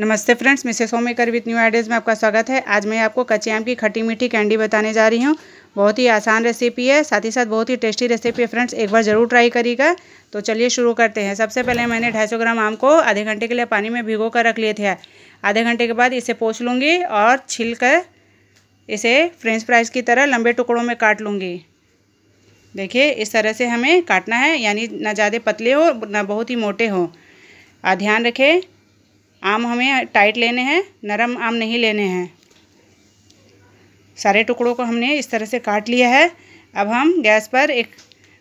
नमस्ते फ्रेंड्स मिसे होमेकर with new ideas में आपका स्वागत है आज मैं आपको कच्चे आम की खट्टी मीठी कैंडी बताने जा रही हूँ बहुत ही आसान रेसिपी है साथ ही साथ बहुत ही टेस्टी रेसिपी है फ्रेंड्स एक बार ज़रूर ट्राई करिएगा तो चलिए शुरू करते हैं सबसे पहले मैंने ढाई ग्राम आम को आधे घंटे के लिए पानी में भिगो कर रख लिए थे आधे घंटे के बाद इसे पोछ लूँगी और छिल कर इसे फ्रेंच फ्राइज़ की तरह लंबे टुकड़ों में काट लूँगी देखिए इस तरह से हमें काटना है यानी ना ज़्यादा पतले हो ना बहुत ही मोटे हो ध्यान रखें आम हमें टाइट लेने हैं नरम आम नहीं लेने हैं सारे टुकड़ों को हमने इस तरह से काट लिया है अब हम गैस पर एक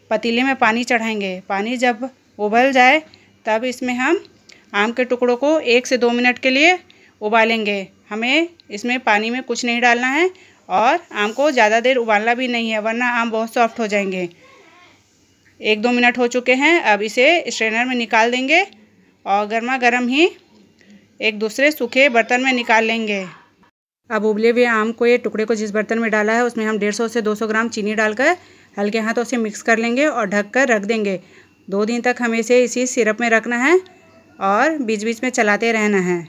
पतीले में पानी चढ़ाएंगे पानी जब उबल जाए तब इसमें हम आम के टुकड़ों को एक से दो मिनट के लिए उबालेंगे हमें इसमें पानी में कुछ नहीं डालना है और आम को ज़्यादा देर उबालना भी नहीं है वरना आम बहुत सॉफ्ट हो जाएंगे एक दो मिनट हो चुके हैं अब इसे स्ट्रेनर में निकाल देंगे और गर्मा गर्म ही एक दूसरे सूखे बर्तन में निकाल लेंगे अब उबले हुए आम को ये टुकड़े को जिस बर्तन में डाला है उसमें हम 150 से 200 ग्राम चीनी डालकर हल्के हाथों से मिक्स कर लेंगे और ढक कर रख देंगे दो दिन तक हमें इसे इसी सिरप में रखना है और बीच बीच में चलाते रहना है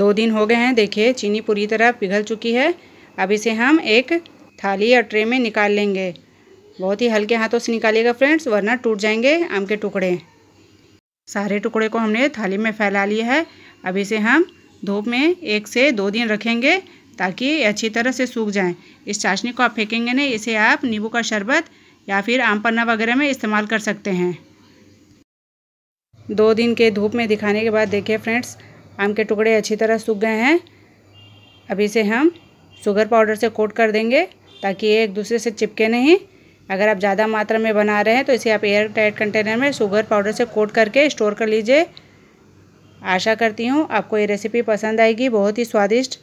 दो दिन हो गए हैं देखिए चीनी पूरी तरह पिघल चुकी है अब इसे हम एक थाली या ट्रे में निकाल लेंगे बहुत ही हल्के हाथों से निकालिएगा फ्रेंड्स वरना टूट जाएंगे आम के टुकड़े सारे टुकड़े को हमने थाली में फैला लिया है अब इसे हम धूप में एक से दो दिन रखेंगे ताकि अच्छी तरह से सूख जाएं इस चाशनी को आप फेंकेंगे नहीं इसे आप नींबू का शरबत या फिर आम पन्ना वगैरह में इस्तेमाल कर सकते हैं दो दिन के धूप में दिखाने के बाद देखिए फ्रेंड्स आम के टुकड़े अच्छी तरह सूख गए हैं अब इसे हम शुगर पाउडर से कोट कर देंगे ताकि ये एक दूसरे से चिपके नहीं अगर आप ज़्यादा मात्रा में बना रहे हैं तो इसे आप एयर टाइट कंटेनर में शुगर पाउडर से कोट करके स्टोर कर लीजिए आशा करती हूँ आपको ये रेसिपी पसंद आएगी बहुत ही स्वादिष्ट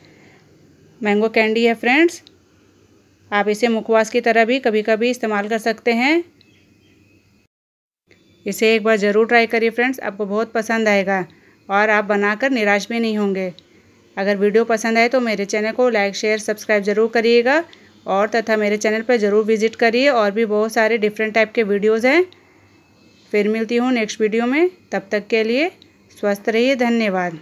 मैंगो कैंडी है फ्रेंड्स आप इसे मुखवास की तरह भी कभी कभी इस्तेमाल कर सकते हैं इसे एक बार ज़रूर ट्राई करिए फ्रेंड्स आपको बहुत पसंद आएगा और आप बनाकर निराश भी नहीं होंगे अगर वीडियो पसंद आए तो मेरे चैनल को लाइक शेयर सब्सक्राइब ज़रूर करिएगा और तथा मेरे चैनल पर ज़रूर विजिट करिए और भी बहुत सारे डिफरेंट टाइप के वीडियोज़ हैं फिर मिलती हूँ नेक्स्ट वीडियो में तब तक के लिए स्वस्थ रहिए धन्यवाद